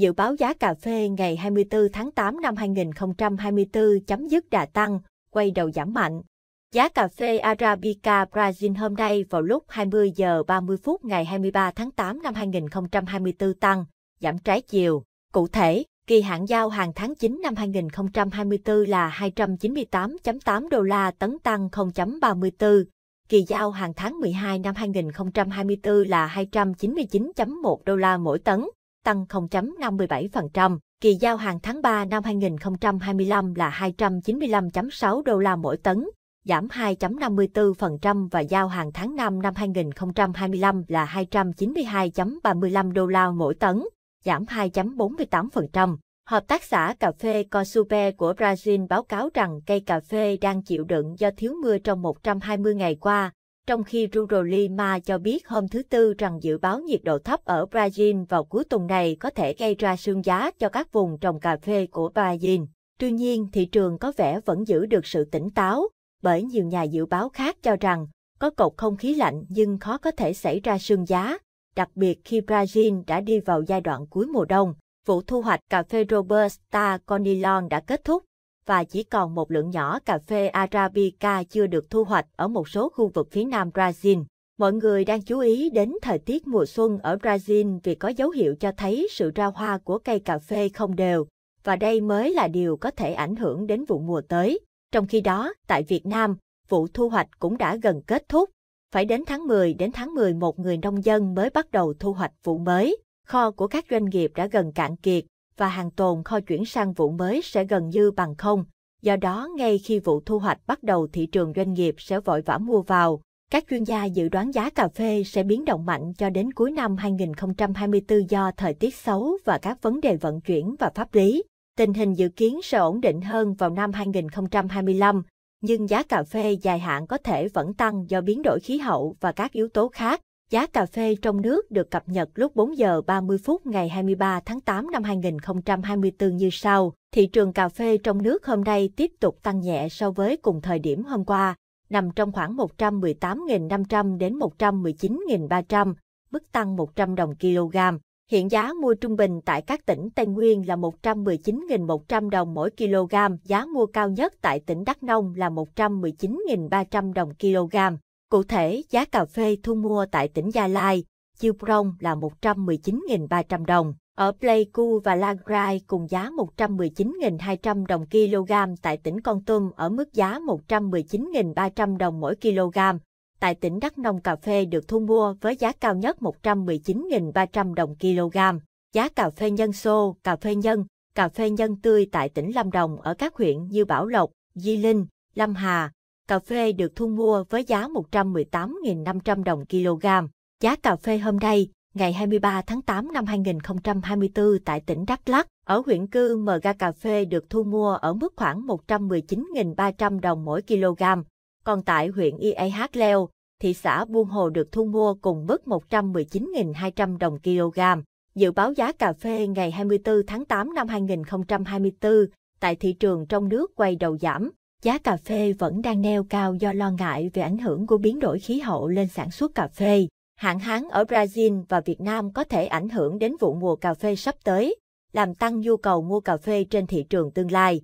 Dự báo giá cà phê ngày 24 tháng 8 năm 2024 chấm dứt đà tăng, quay đầu giảm mạnh. Giá cà phê Arabica Brazil hôm nay vào lúc 20 giờ 30 phút ngày 23 tháng 8 năm 2024 tăng, giảm trái chiều. Cụ thể, kỳ hạn giao hàng tháng 9 năm 2024 là 298.8 đô la tấn tăng 0.34, kỳ giao hàng tháng 12 năm 2024 là 299.1 đô la mỗi tấn, tăng 0.57%. Kỳ giao hàng tháng 3 năm 2025 là 295.6 đô la mỗi tấn, giảm 2.54% và giao hàng tháng 5 năm 2025 là 292.35 đô la mỗi tấn, giảm 2.48%. Hợp tác xã cà phê Cosupe của Brazil báo cáo rằng cây cà phê đang chịu đựng do thiếu mưa trong 120 ngày qua, trong khi Rurolima cho biết hôm thứ Tư rằng dự báo nhiệt độ thấp ở Brazil vào cuối tuần này có thể gây ra sương giá cho các vùng trồng cà phê của Brazil. Tuy nhiên, thị trường có vẻ vẫn giữ được sự tỉnh táo, bởi nhiều nhà dự báo khác cho rằng có cột không khí lạnh nhưng khó có thể xảy ra sương giá, đặc biệt khi Brazil đã đi vào giai đoạn cuối mùa đông. Vụ thu hoạch cà phê Robusta Conilon đã kết thúc và chỉ còn một lượng nhỏ cà phê Arabica chưa được thu hoạch ở một số khu vực phía nam Brazil. Mọi người đang chú ý đến thời tiết mùa xuân ở Brazil vì có dấu hiệu cho thấy sự ra hoa của cây cà phê không đều, và đây mới là điều có thể ảnh hưởng đến vụ mùa tới. Trong khi đó, tại Việt Nam, vụ thu hoạch cũng đã gần kết thúc. Phải đến tháng 10 đến tháng 11 người nông dân mới bắt đầu thu hoạch vụ mới. Kho của các doanh nghiệp đã gần cạn kiệt và hàng tồn kho chuyển sang vụ mới sẽ gần như bằng không. Do đó, ngay khi vụ thu hoạch bắt đầu thị trường doanh nghiệp sẽ vội vã mua vào. Các chuyên gia dự đoán giá cà phê sẽ biến động mạnh cho đến cuối năm 2024 do thời tiết xấu và các vấn đề vận chuyển và pháp lý. Tình hình dự kiến sẽ ổn định hơn vào năm 2025, nhưng giá cà phê dài hạn có thể vẫn tăng do biến đổi khí hậu và các yếu tố khác. Giá cà phê trong nước được cập nhật lúc 4 giờ 30 phút ngày 23 tháng 8 năm 2024 như sau. Thị trường cà phê trong nước hôm nay tiếp tục tăng nhẹ so với cùng thời điểm hôm qua, nằm trong khoảng 118.500 đến 119.300, mức tăng 100 đồng kg. Hiện giá mua trung bình tại các tỉnh Tây Nguyên là 119.100 đồng mỗi kg, giá mua cao nhất tại tỉnh Đắk Nông là 119.300 đồng kg. Cụ thể, giá cà phê thu mua tại tỉnh Gia Lai, Chiêu Prong là 119.300 đồng. Ở Pleiku và Lagrai cùng giá 119.200 đồng kg tại tỉnh Con Tum ở mức giá 119.300 đồng mỗi kg. Tại tỉnh Đắk Nông cà phê được thu mua với giá cao nhất 119.300 đồng kg. Giá cà phê nhân xô, cà phê nhân, cà phê nhân tươi tại tỉnh Lâm Đồng ở các huyện như Bảo Lộc, Di Linh, Lâm Hà, cà phê được thu mua với giá 118.500 đồng kg. Giá cà phê hôm nay, ngày 23 tháng 8 năm 2024 tại tỉnh Đắk Lắk, ở huyện Cư Mga cà phê được thu mua ở mức khoảng 119.300 đồng mỗi kg. Còn tại huyện IAH Leo, thị xã Buôn Hồ được thu mua cùng mức 119.200 đồng kg. Dự báo giá cà phê ngày 24 tháng 8 năm 2024 tại thị trường trong nước quay đầu giảm giá cà phê vẫn đang neo cao do lo ngại về ảnh hưởng của biến đổi khí hậu lên sản xuất cà phê. Hạn hán ở Brazil và Việt Nam có thể ảnh hưởng đến vụ mùa cà phê sắp tới, làm tăng nhu cầu mua cà phê trên thị trường tương lai.